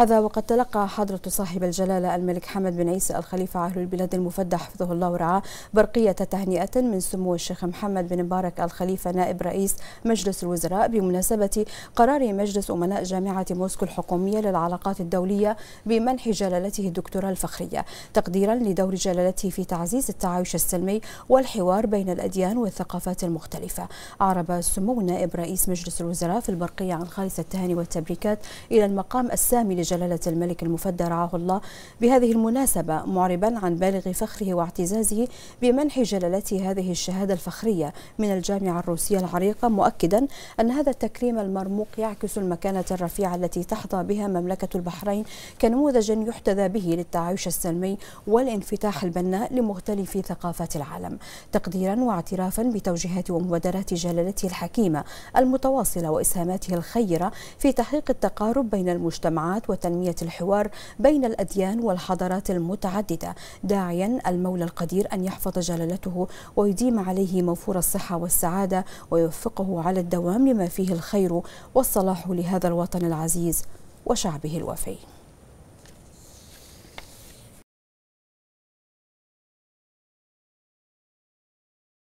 هذا وقد تلقى حضرة صاحب الجلالة الملك حمد بن عيسى الخليفة عاهل البلاد المفدى حفظه الله ورعاه برقية تهنئة من سمو الشيخ محمد بن مبارك الخليفة نائب رئيس مجلس الوزراء بمناسبة قرار مجلس أمناء جامعة موسكو الحكومية للعلاقات الدولية بمنح جلالته الدكتوراه الفخرية تقديرا لدور جلالته في تعزيز التعايش السلمي والحوار بين الأديان والثقافات المختلفة أعرب سمو نائب رئيس مجلس الوزراء في البرقية عن خالص التهاني والتبريكات إلى المقام السامي جلالة الملك المفدى رعاه الله بهذه المناسبة معربا عن بالغ فخره واعتزازه بمنح جلالته هذه الشهادة الفخرية من الجامعة الروسية العريقة مؤكدا أن هذا التكريم المرموق يعكس المكانة الرفيعة التي تحظى بها مملكة البحرين كنموذج يحتذى به للتعايش السلمي والانفتاح البناء لمختلف ثقافات العالم تقديرا واعترافا بتوجيهات ومبادرات جلالته الحكيمة المتواصلة وإسهاماته الخيرة في تحقيق التقارب بين المجتمعات وتنمية الحوار بين الأديان والحضارات المتعددة داعيا المولى القدير أن يحفظ جلالته ويديم عليه موفور الصحة والسعادة ويوفقه على الدوام لما فيه الخير والصلاح لهذا الوطن العزيز وشعبه الوفي